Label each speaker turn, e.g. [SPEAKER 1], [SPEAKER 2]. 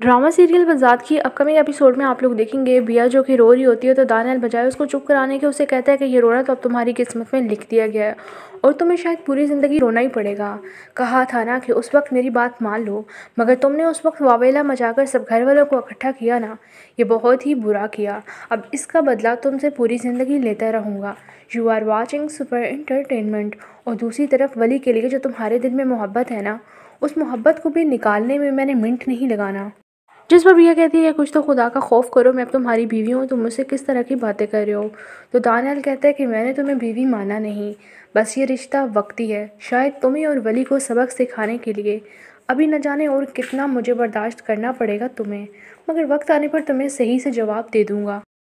[SPEAKER 1] drama serial बजाद की upcoming episode में आप लोग देखेंगे बिया जो कि रो रही होती है तो दानियाल बजाय उसको चुप कराने के उसे कहता है कि ये रोना तो अब तुम्हारी किस्मत में लिख दिया गया है और तुम्हें शायद पूरी ज़िंदगी रोना ही पड़ेगा कहा था ना कि उस वक्त मेरी बात मान लो मगर तुमने उस वक्त वावेला मचाकर सब घर वालों को इकट्ठा किया ना ये बहुत ही बुरा किया अब इसका बदला तुमसे पूरी ज़िंदगी लेता रहूँगा you are watching super entertainment और दूसरी तरफ वली के लिए जो तुम्हारे दिल में मोहब्बत है ना उस मोहब्बत को भी निकालने में मैंने मिनट नहीं लगाना जिस पर रिया कहती है कुछ तो खुदा का खौफ करो मैं अब तुम्हारी बीवी हूँ तुम मुझसे किस तरह की बातें कर रहे हो तो दानियाल कहता है कि मैंने तुम्हें बीवी माना नहीं बस ये रिश्ता वक्ती है शायद तुम्हें और वली को सबक सिखाने के लिए अभी न जाने और कितना मुझे बर्दाश्त करना पड़ेगा तुम्हें मगर वक्त आने पर तुम्हें सही से जवाब दे दूँगा